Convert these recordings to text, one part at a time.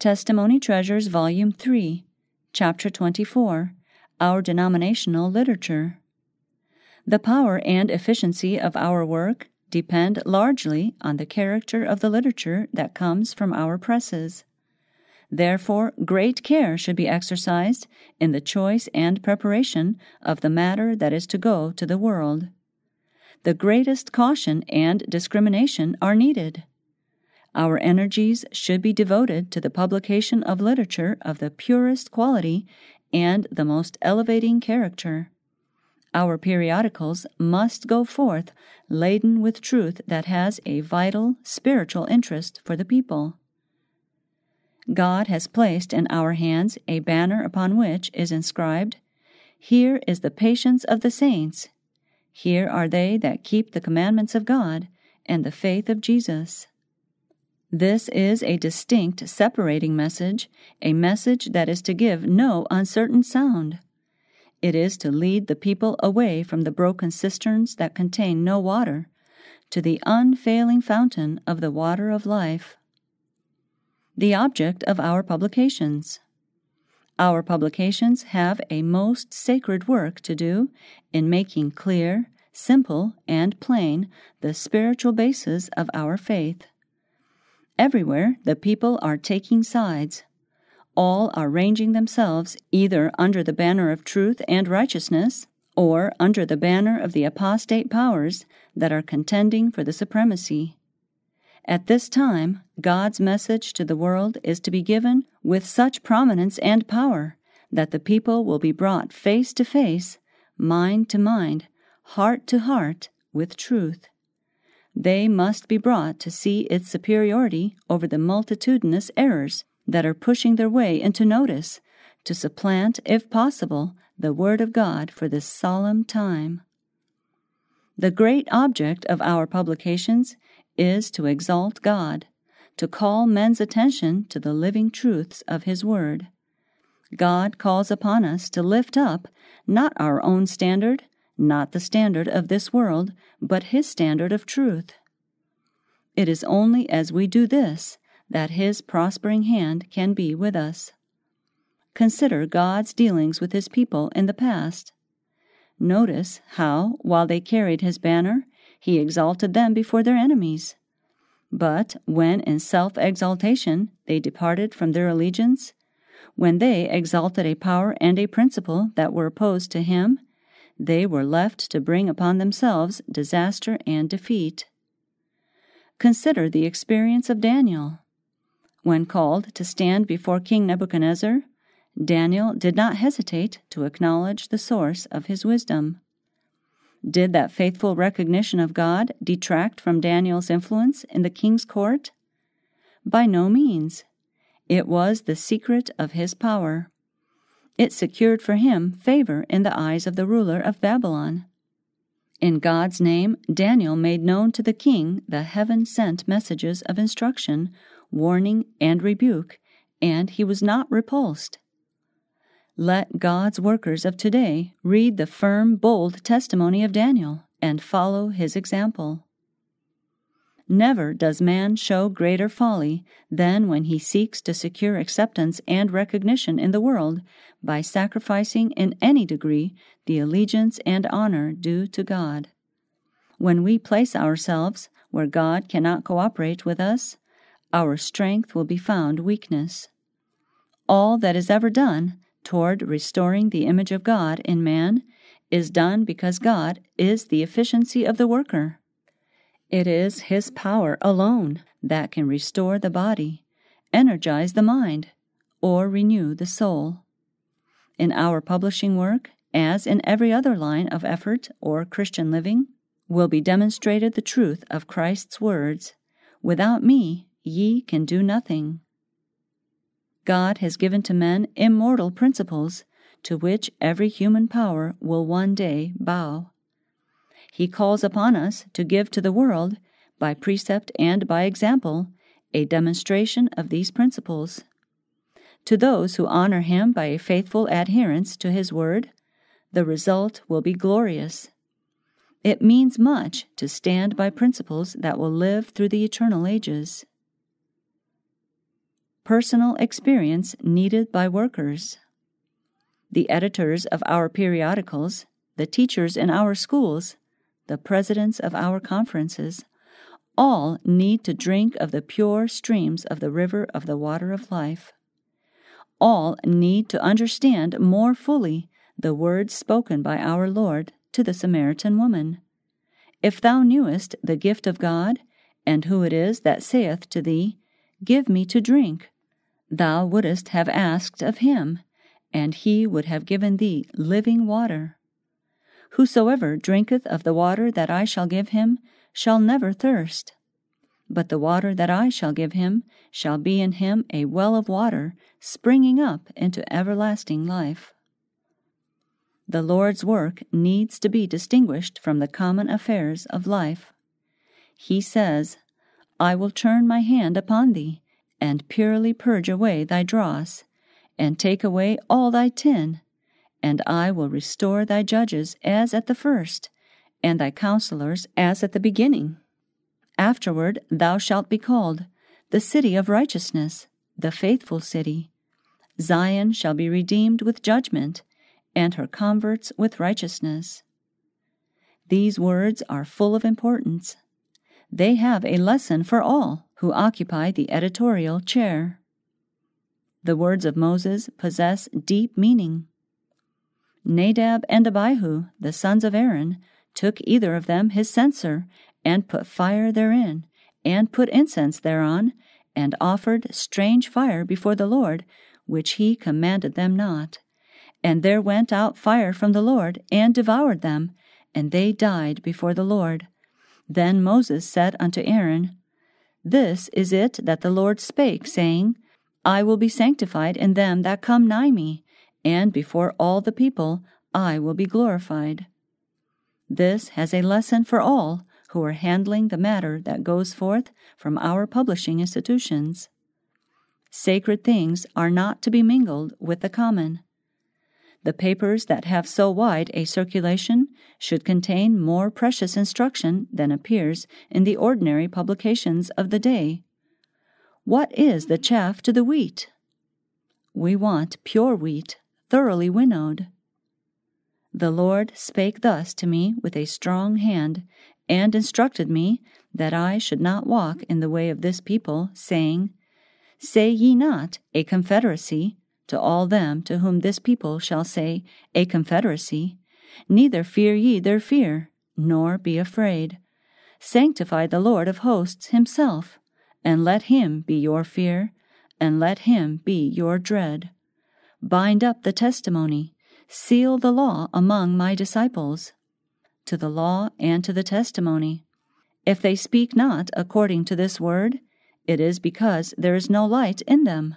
Testimony Treasures, Volume 3, Chapter 24 Our Denominational Literature. The power and efficiency of our work depend largely on the character of the literature that comes from our presses. Therefore, great care should be exercised in the choice and preparation of the matter that is to go to the world. The greatest caution and discrimination are needed our energies should be devoted to the publication of literature of the purest quality and the most elevating character. Our periodicals must go forth laden with truth that has a vital spiritual interest for the people. God has placed in our hands a banner upon which is inscribed, Here is the patience of the saints. Here are they that keep the commandments of God and the faith of Jesus. This is a distinct separating message, a message that is to give no uncertain sound. It is to lead the people away from the broken cisterns that contain no water to the unfailing fountain of the water of life. The object of our publications. Our publications have a most sacred work to do in making clear, simple, and plain the spiritual basis of our faith. Everywhere the people are taking sides. All are ranging themselves either under the banner of truth and righteousness or under the banner of the apostate powers that are contending for the supremacy. At this time, God's message to the world is to be given with such prominence and power that the people will be brought face to face, mind to mind, heart to heart, with truth they must be brought to see its superiority over the multitudinous errors that are pushing their way into notice, to supplant, if possible, the Word of God for this solemn time. The great object of our publications is to exalt God, to call men's attention to the living truths of His Word. God calls upon us to lift up, not our own standard, not the standard of this world, but his standard of truth. It is only as we do this that his prospering hand can be with us. Consider God's dealings with his people in the past. Notice how, while they carried his banner, he exalted them before their enemies. But when in self exaltation they departed from their allegiance, when they exalted a power and a principle that were opposed to him they were left to bring upon themselves disaster and defeat. Consider the experience of Daniel. When called to stand before King Nebuchadnezzar, Daniel did not hesitate to acknowledge the source of his wisdom. Did that faithful recognition of God detract from Daniel's influence in the king's court? By no means. It was the secret of his power. It secured for him favor in the eyes of the ruler of Babylon. In God's name, Daniel made known to the king the heaven sent messages of instruction, warning, and rebuke, and he was not repulsed. Let God's workers of today read the firm, bold testimony of Daniel and follow his example. Never does man show greater folly than when he seeks to secure acceptance and recognition in the world by sacrificing in any degree the allegiance and honor due to God. When we place ourselves where God cannot cooperate with us, our strength will be found weakness. All that is ever done toward restoring the image of God in man is done because God is the efficiency of the worker. It is His power alone that can restore the body, energize the mind, or renew the soul. In our publishing work, as in every other line of effort or Christian living, will be demonstrated the truth of Christ's words Without me, ye can do nothing. God has given to men immortal principles to which every human power will one day bow he calls upon us to give to the world, by precept and by example, a demonstration of these principles. To those who honor him by a faithful adherence to his word, the result will be glorious. It means much to stand by principles that will live through the eternal ages. Personal experience needed by workers. The editors of our periodicals, the teachers in our schools, the presidents of our conferences, all need to drink of the pure streams of the river of the water of life. All need to understand more fully the words spoken by our Lord to the Samaritan woman If thou knewest the gift of God, and who it is that saith to thee, Give me to drink, thou wouldst have asked of him, and he would have given thee living water. Whosoever drinketh of the water that I shall give him shall never thirst. But the water that I shall give him shall be in him a well of water springing up into everlasting life. The Lord's work needs to be distinguished from the common affairs of life. He says, I will turn my hand upon thee, and purely purge away thy dross, and take away all thy tin, and I will restore thy judges as at the first, and thy counselors as at the beginning. Afterward thou shalt be called the city of righteousness, the faithful city. Zion shall be redeemed with judgment, and her converts with righteousness. These words are full of importance. They have a lesson for all who occupy the editorial chair. The words of Moses possess deep meaning. Nadab and Abihu, the sons of Aaron, took either of them his censer, and put fire therein, and put incense thereon, and offered strange fire before the Lord, which he commanded them not. And there went out fire from the Lord, and devoured them, and they died before the Lord. Then Moses said unto Aaron, This is it that the Lord spake, saying, I will be sanctified in them that come nigh me, and before all the people I will be glorified. This has a lesson for all who are handling the matter that goes forth from our publishing institutions. Sacred things are not to be mingled with the common. The papers that have so wide a circulation should contain more precious instruction than appears in the ordinary publications of the day. What is the chaff to the wheat? We want pure wheat thoroughly winnowed. The Lord spake thus to me with a strong hand, and instructed me that I should not walk in the way of this people, saying, Say ye not, A confederacy, to all them to whom this people shall say, A confederacy. Neither fear ye their fear, nor be afraid. Sanctify the Lord of hosts himself, and let him be your fear, and let him be your dread. Bind up the testimony, seal the law among my disciples. To the law and to the testimony. If they speak not according to this word, it is because there is no light in them.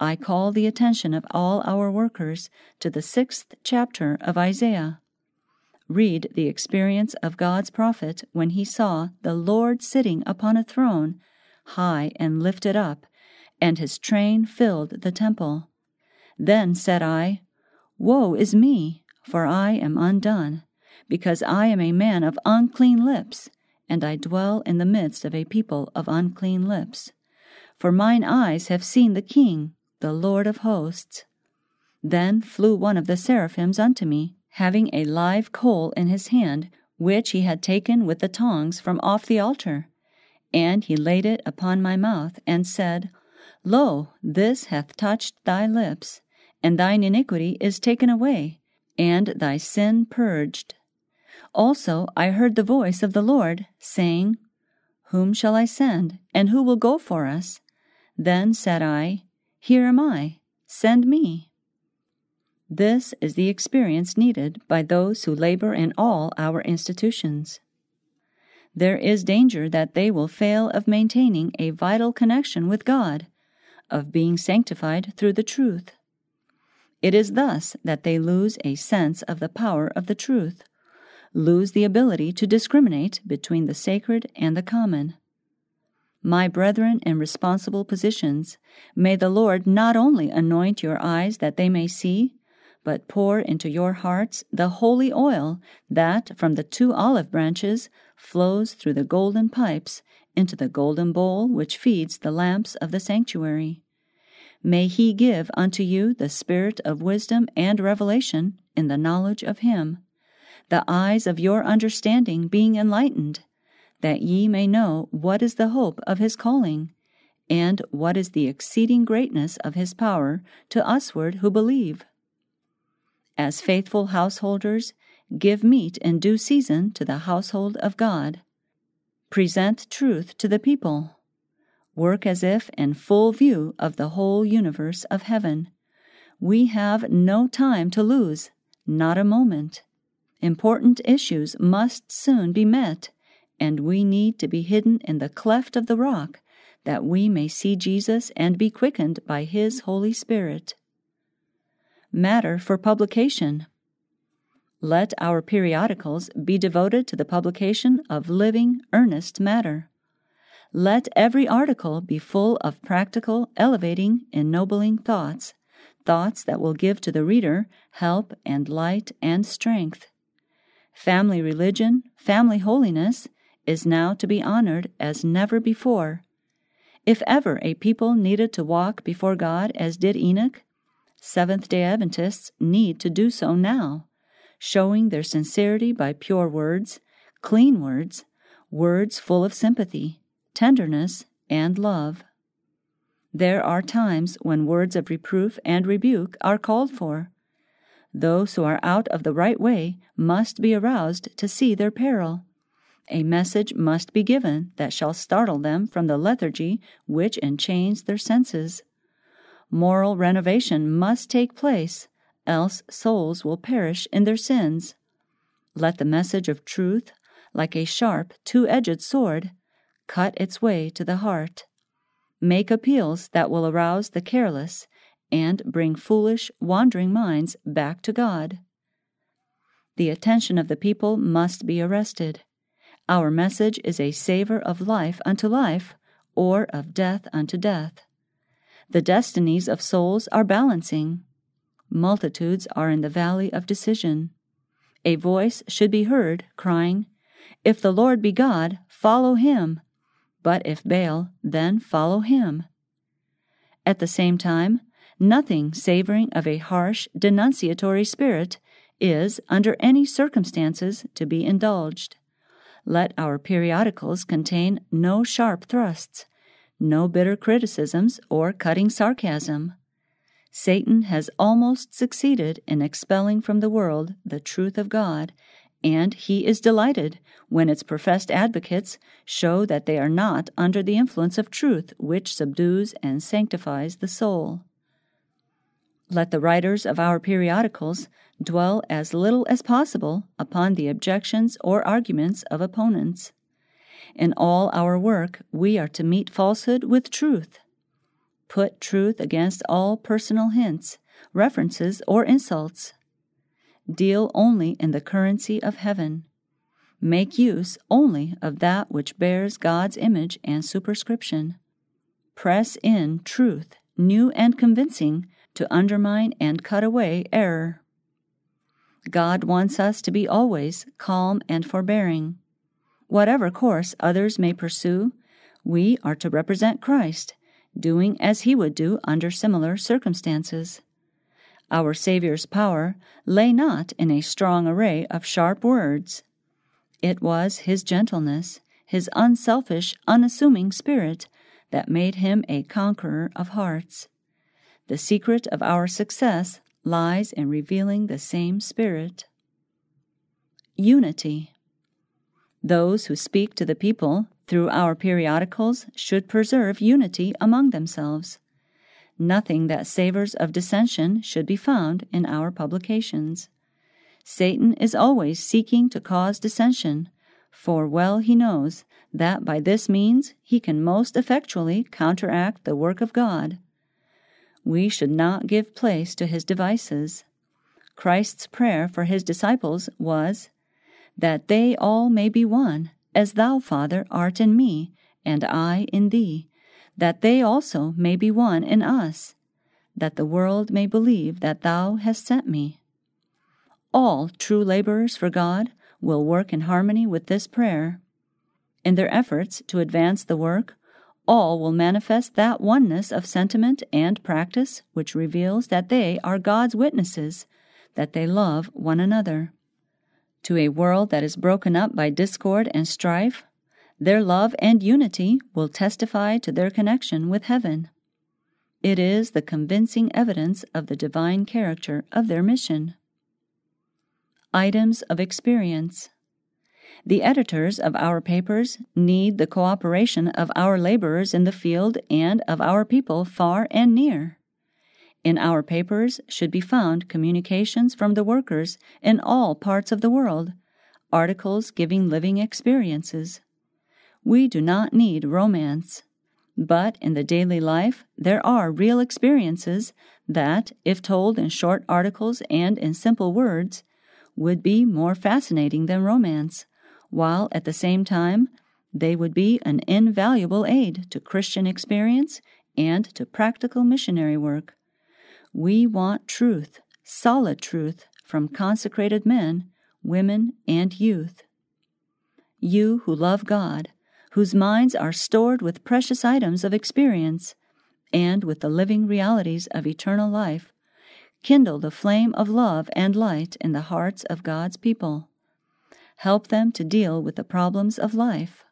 I call the attention of all our workers to the sixth chapter of Isaiah. Read the experience of God's prophet when he saw the Lord sitting upon a throne, high and lifted up, and his train filled the temple. Then said I, Woe is me, for I am undone, because I am a man of unclean lips, and I dwell in the midst of a people of unclean lips. For mine eyes have seen the King, the Lord of hosts. Then flew one of the seraphims unto me, having a live coal in his hand, which he had taken with the tongs from off the altar. And he laid it upon my mouth, and said, Lo, this hath touched thy lips and thine iniquity is taken away, and thy sin purged. Also I heard the voice of the Lord, saying, Whom shall I send, and who will go for us? Then said I, Here am I, send me. This is the experience needed by those who labor in all our institutions. There is danger that they will fail of maintaining a vital connection with God, of being sanctified through the truth. It is thus that they lose a sense of the power of the truth, lose the ability to discriminate between the sacred and the common. My brethren in responsible positions, may the Lord not only anoint your eyes that they may see, but pour into your hearts the holy oil that from the two olive branches flows through the golden pipes into the golden bowl which feeds the lamps of the sanctuary. May he give unto you the spirit of wisdom and revelation in the knowledge of him, the eyes of your understanding being enlightened, that ye may know what is the hope of his calling, and what is the exceeding greatness of his power to usward who believe. As faithful householders, give meat in due season to the household of God. Present truth to the people work as if in full view of the whole universe of heaven. We have no time to lose, not a moment. Important issues must soon be met, and we need to be hidden in the cleft of the rock that we may see Jesus and be quickened by His Holy Spirit. Matter for publication. Let our periodicals be devoted to the publication of living, earnest matter. Let every article be full of practical, elevating, ennobling thoughts, thoughts that will give to the reader help and light and strength. Family religion, family holiness, is now to be honored as never before. If ever a people needed to walk before God as did Enoch, Seventh day Adventists need to do so now, showing their sincerity by pure words, clean words, words full of sympathy, tenderness, and love. There are times when words of reproof and rebuke are called for. Those who are out of the right way must be aroused to see their peril. A message must be given that shall startle them from the lethargy which enchains their senses. Moral renovation must take place, else souls will perish in their sins. Let the message of truth, like a sharp, two edged sword, cut its way to the heart. Make appeals that will arouse the careless and bring foolish, wandering minds back to God. The attention of the people must be arrested. Our message is a savor of life unto life, or of death unto death. The destinies of souls are balancing. Multitudes are in the valley of decision. A voice should be heard crying, If the Lord be God, follow him, but if Baal, then follow him. At the same time, nothing savoring of a harsh, denunciatory spirit is, under any circumstances, to be indulged. Let our periodicals contain no sharp thrusts, no bitter criticisms or cutting sarcasm. Satan has almost succeeded in expelling from the world the truth of God and he is delighted when its professed advocates show that they are not under the influence of truth, which subdues and sanctifies the soul. Let the writers of our periodicals dwell as little as possible upon the objections or arguments of opponents. In all our work, we are to meet falsehood with truth. Put truth against all personal hints, references, or insults. Deal only in the currency of heaven. Make use only of that which bears God's image and superscription. Press in truth, new and convincing, to undermine and cut away error. God wants us to be always calm and forbearing. Whatever course others may pursue, we are to represent Christ, doing as he would do under similar circumstances. Our Saviour's power lay not in a strong array of sharp words. It was his gentleness, his unselfish, unassuming spirit, that made him a conqueror of hearts. The secret of our success lies in revealing the same spirit. Unity. Those who speak to the people through our periodicals should preserve unity among themselves. Nothing that savors of dissension should be found in our publications. Satan is always seeking to cause dissension, for well he knows that by this means he can most effectually counteract the work of God. We should not give place to his devices. Christ's prayer for his disciples was, That they all may be one, as thou, Father, art in me, and I in thee that they also may be one in us, that the world may believe that thou hast sent me. All true laborers for God will work in harmony with this prayer. In their efforts to advance the work, all will manifest that oneness of sentiment and practice which reveals that they are God's witnesses, that they love one another. To a world that is broken up by discord and strife, their love and unity will testify to their connection with heaven. It is the convincing evidence of the divine character of their mission. Items of experience. The editors of our papers need the cooperation of our laborers in the field and of our people far and near. In our papers should be found communications from the workers in all parts of the world, articles giving living experiences. We do not need romance. But in the daily life, there are real experiences that, if told in short articles and in simple words, would be more fascinating than romance, while at the same time, they would be an invaluable aid to Christian experience and to practical missionary work. We want truth, solid truth, from consecrated men, women, and youth. You who love God, whose minds are stored with precious items of experience and with the living realities of eternal life, kindle the flame of love and light in the hearts of God's people. Help them to deal with the problems of life.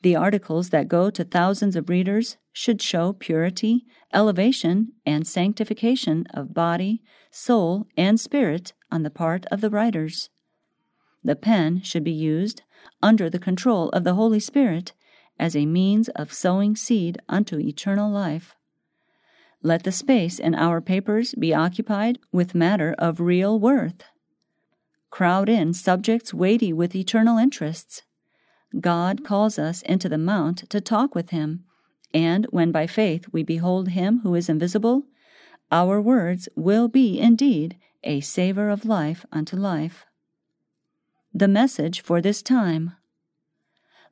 The articles that go to thousands of readers should show purity, elevation, and sanctification of body, soul, and spirit on the part of the writers. The pen should be used under the control of the Holy Spirit as a means of sowing seed unto eternal life. Let the space in our papers be occupied with matter of real worth. Crowd in subjects weighty with eternal interests. God calls us into the mount to talk with Him, and when by faith we behold Him who is invisible, our words will be indeed a savor of life unto life. The message for this time.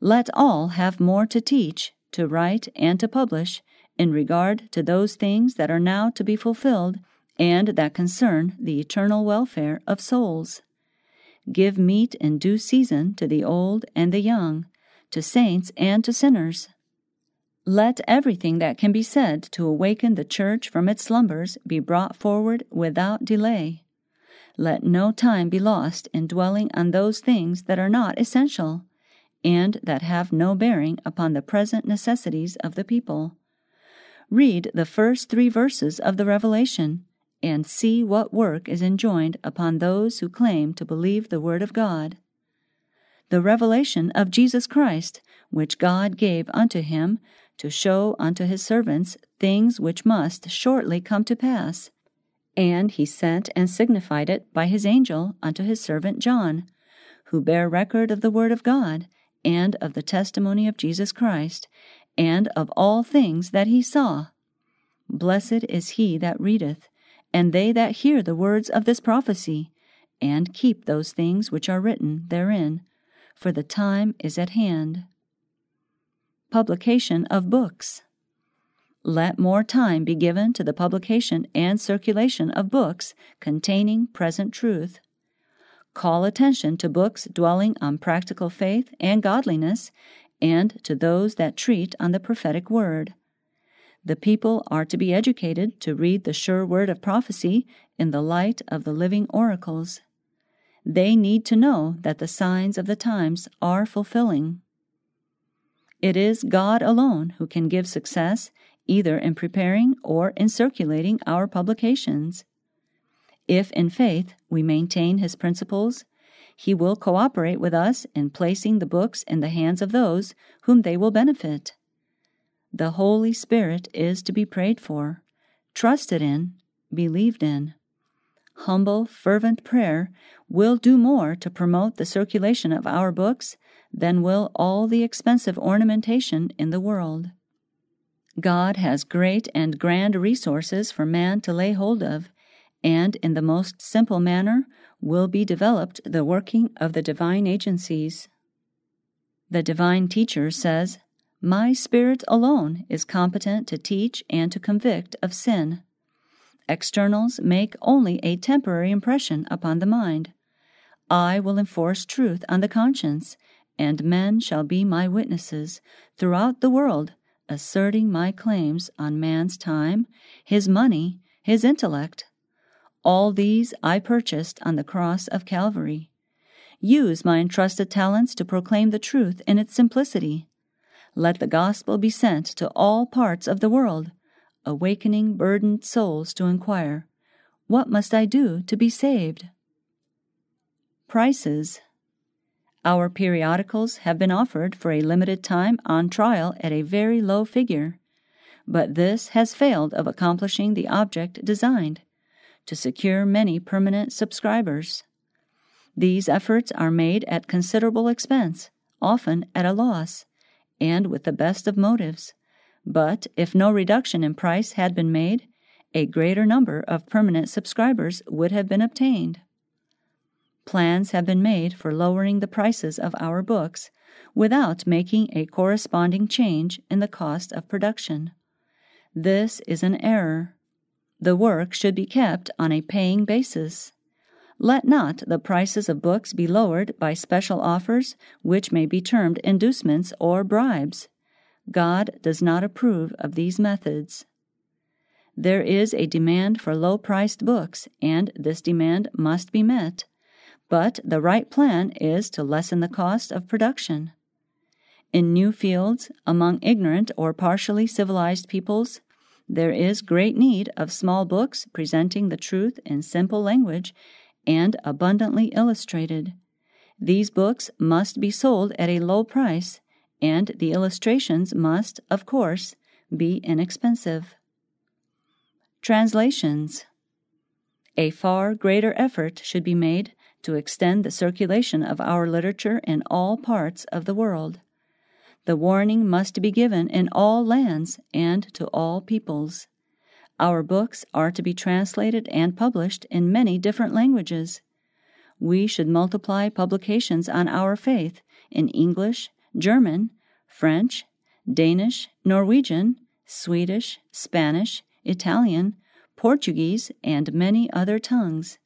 Let all have more to teach, to write, and to publish in regard to those things that are now to be fulfilled and that concern the eternal welfare of souls. Give meat in due season to the old and the young, to saints and to sinners. Let everything that can be said to awaken the church from its slumbers be brought forward without delay. Let no time be lost in dwelling on those things that are not essential, and that have no bearing upon the present necessities of the people. Read the first three verses of the Revelation, and see what work is enjoined upon those who claim to believe the Word of God. The revelation of Jesus Christ, which God gave unto him, to show unto his servants things which must shortly come to pass and he sent and signified it by his angel unto his servant John, who bare record of the word of God, and of the testimony of Jesus Christ, and of all things that he saw. Blessed is he that readeth, and they that hear the words of this prophecy, and keep those things which are written therein, for the time is at hand. Publication of Books let more time be given to the publication and circulation of books containing present truth. Call attention to books dwelling on practical faith and godliness, and to those that treat on the prophetic word. The people are to be educated to read the sure word of prophecy in the light of the living oracles. They need to know that the signs of the times are fulfilling. It is God alone who can give success either in preparing or in circulating our publications. If in faith we maintain his principles, he will cooperate with us in placing the books in the hands of those whom they will benefit. The Holy Spirit is to be prayed for, trusted in, believed in. Humble, fervent prayer will do more to promote the circulation of our books than will all the expensive ornamentation in the world. God has great and grand resources for man to lay hold of, and in the most simple manner will be developed the working of the divine agencies. The divine teacher says, My spirit alone is competent to teach and to convict of sin. Externals make only a temporary impression upon the mind. I will enforce truth on the conscience, and men shall be my witnesses throughout the world asserting my claims on man's time, his money, his intellect. All these I purchased on the cross of Calvary. Use my entrusted talents to proclaim the truth in its simplicity. Let the gospel be sent to all parts of the world, awakening burdened souls to inquire, What must I do to be saved? Prices our periodicals have been offered for a limited time on trial at a very low figure, but this has failed of accomplishing the object designed to secure many permanent subscribers. These efforts are made at considerable expense, often at a loss, and with the best of motives. But if no reduction in price had been made, a greater number of permanent subscribers would have been obtained plans have been made for lowering the prices of our books without making a corresponding change in the cost of production. This is an error. The work should be kept on a paying basis. Let not the prices of books be lowered by special offers, which may be termed inducements or bribes. God does not approve of these methods. There is a demand for low priced books, and this demand must be met. But the right plan is to lessen the cost of production. In new fields, among ignorant or partially civilized peoples, there is great need of small books presenting the truth in simple language and abundantly illustrated. These books must be sold at a low price, and the illustrations must, of course, be inexpensive. Translations A far greater effort should be made to extend the circulation of our literature in all parts of the world. The warning must be given in all lands and to all peoples. Our books are to be translated and published in many different languages. We should multiply publications on our faith in English, German, French, Danish, Norwegian, Swedish, Spanish, Italian, Portuguese, and many other tongues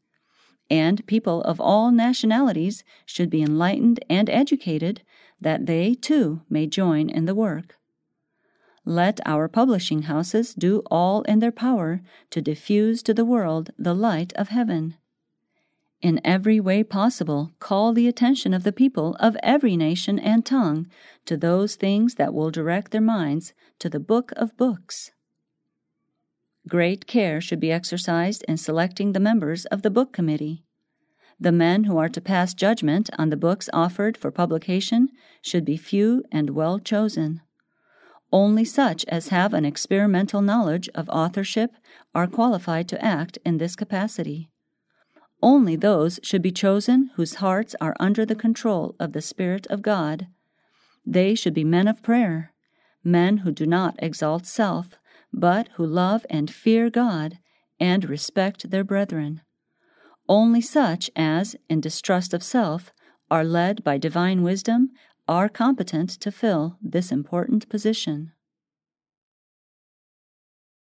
and people of all nationalities should be enlightened and educated that they too may join in the work. Let our publishing houses do all in their power to diffuse to the world the light of heaven. In every way possible, call the attention of the people of every nation and tongue to those things that will direct their minds to the Book of Books. Great care should be exercised in selecting the members of the book committee. The men who are to pass judgment on the books offered for publication should be few and well chosen. Only such as have an experimental knowledge of authorship are qualified to act in this capacity. Only those should be chosen whose hearts are under the control of the Spirit of God. They should be men of prayer, men who do not exalt self, but who love and fear God and respect their brethren. Only such as, in distrust of self, are led by divine wisdom are competent to fill this important position.